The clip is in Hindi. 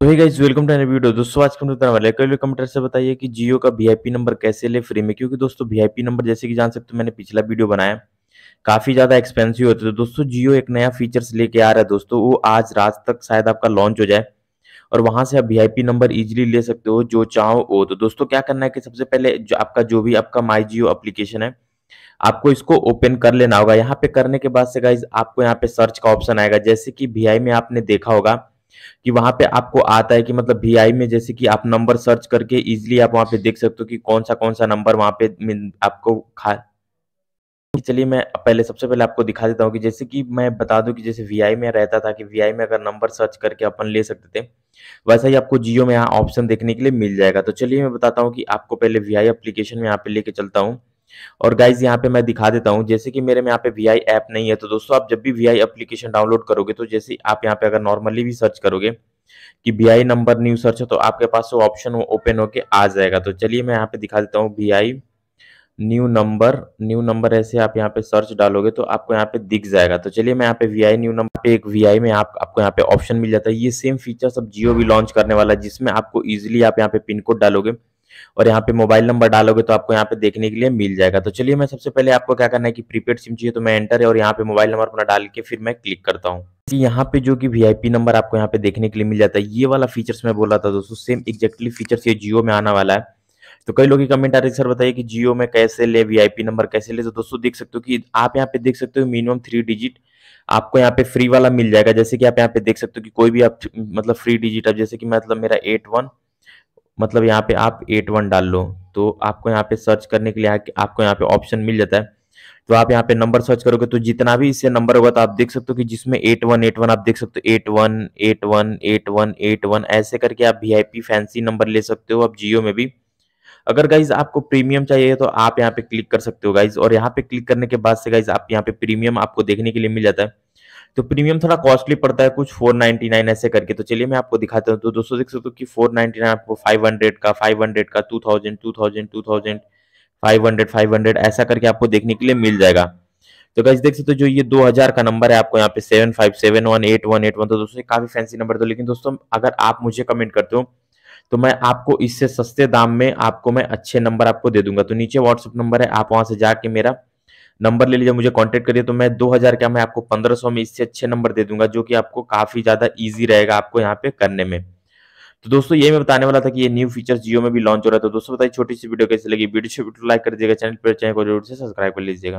तो वेलकम टू एनर वीडियो दोस्तों आज कम बताने वाले कल कमेंटर से बताइए कि जियो का वीआईपी नंबर कैसे ले फ्री में क्योंकि दोस्तों वीआईपी नंबर जैसे कि जान सकते हो मैंने पिछला वीडियो बनाया काफ़ी ज़्यादा एक्सपेंसिव होते थे तो दोस्तों जियो एक नया फीचर्स लेके आ रहा है दोस्तों वो आज रात तक शायद आपका लॉन्च हो जाए और वहाँ से आप वी नंबर इजिली ले सकते हो जो चाहो वो तो दोस्तों क्या करना है कि सबसे पहले जो आपका जो भी आपका माई जियो अप्लीकेशन है आपको इसको ओपन कर लेना होगा यहाँ पे करने के बाद से गाइज आपको यहाँ पे सर्च का ऑप्शन आएगा जैसे कि वी में आपने देखा होगा कि वहां पे आपको आता है कि मतलब वी में जैसे कि आप नंबर सर्च करके इजिली आप वहां पे देख सकते हो कि कौन सा कौन सा नंबर वहां पे आपको खा चलिए मैं पहले सबसे पहले आपको दिखा देता हूँ कि जैसे कि मैं बता दूं कि जैसे वी में रहता था कि वी में अगर नंबर सर्च करके अपन ले सकते थे वैसा ही आपको जियो में यहाँ ऑप्शन देखने के लिए मिल जाएगा तो चलिए मैं बताता हूँ कि आपको पहले वी आई एप्लीकेशन में यहाँ पे लेके चलता हूँ और गाइज यहाँ पे मैं दिखा देता हूँ जैसे कि मेरे में यहाँ पे वी आई ऐप नहीं है तो दोस्तों आप जब भी वी आई एप्लीकेशन डाउनलोड करोगे तो जैसे आप यहाँ पे अगर नॉर्मली भी सर्च करोगे कि V I number new search है तो आपके पास वो ऑप्शन ओपन होके आ जाएगा तो चलिए मैं यहाँ पे दिखा देता हूँ V I new number new number ऐसे आप यहाँ पे सर्च डालोगे तो आपको यहाँ पे दिख जाएगा तो चलिए मैं यहाँ पे वी आई न्यू नंबर पे एक वी आई में आप आपको यहाँ पे ऑप्शन मिल जाता है ये सेम फीचर सब जियो भी लॉन्च करने वाला है जिसमें आपको इजिली आप यहाँ पे पिन कोड डालोगे और यहाँ पे मोबाइल नंबर डालोगे तो आपको यहाँ पे देखने के लिए मिल जाएगा तो चलिए मैं सबसे पहले आपको क्या करना है कि प्रीपेड सिम चाहिए तो मैं एंटर है और यहाँ पे मोबाइल नंबर अपना डाल के फिर मैं क्लिक करता हूँ यहाँ पे जो कि वीआईपी नंबर आपको यहाँ पे देखने के लिए मिल जाता है ये वाला फीचर्स मैं बोला था दोस्तों सेम एक्जैक्टली फीचर्स ये जियो में आने वाला है तो कई लोग कमेंट आ रही सर बताइए कि जियो में कैसे ले वीआईपी नंबर कैसे ले तो दोस्तों देख सकते हो कि आप यहाँ पे देख सकते हो मिनिमम थ्री डिजिट आपको यहाँ पे फ्री वाला मिल जाएगा जैसे कि आप यहाँ पे देख सकते हो कि कोई भी आप मतलब फ्री डिजिट आप जैसे कि मतलब मेरा एट वन मतलब यहाँ पे आप एट वन डाल लो तो आपको यहाँ पे सर्च करने के लिए आपको यहाँ पे ऑप्शन मिल जाता है तो आप यहाँ पे नंबर सर्च करोगे तो जितना भी इससे नंबर होगा तो आप देख सकते हो कि जिसमें एट वन एट वन आप देख सकते हो eight one eight one eight one eight one ऐसे करके आप V I P fancy number ले सकते हो आप जियो में भी अगर गाइज आपको प्रीमियम चाहिए तो आप यहाँ पे क्लिक कर सकते हो गाइज और यहाँ पे क्लिक करने के बाद से गाइज आप यहाँ पे प्रीमियम आपको देखने के लिए मिल जाता है तो प्रीमियम थोड़ा कॉस्टली पड़ता है कुछ 499 ऐसे करके तो चलिए मैं आपको दिखाता हूँ तो दोस्तों देख सकते हो कि 499 आपको 500 का 500 का 2000 2000 2000 500 500 ऐसा करके आपको देखने के लिए मिल जाएगा तो गाइज देख सकते हो जो ये 2000 का नंबर है आपको यहाँ पे seven five seven one eight one eight one तो दोस्तों काफी फैंसी नंबर तो लेकिन दोस्तों अगर आप मुझे कमेंट करते हो तो मैं आपको इससे सस्ते दाम में आपको मैं अच्छे नंबर आपको दे दूंगा तो नीचे व्हाट्सअप नंबर है आप वहां से जाके मेरा नंबर ले लीजिए मुझे कांटेक्ट करिए तो मैं 2000 क्या मैं आपको 1500 में इससे अच्छे नंबर दे दूंगा जो कि आपको काफ़ी ज़्यादा इजी रहेगा आपको यहाँ पे करने में तो दोस्तों ये मैं बताने वाला था कि ये न्यू फीचर जियो में भी लॉन्च हो रहा है तो दोस्तों बताइए छोटी सी वीडियो कैसी लगी वीडियो से लाइक तो कर दीजिएगा चैनल पर चैनल को जरूर से सब्सक्राइब कर लीजिएगा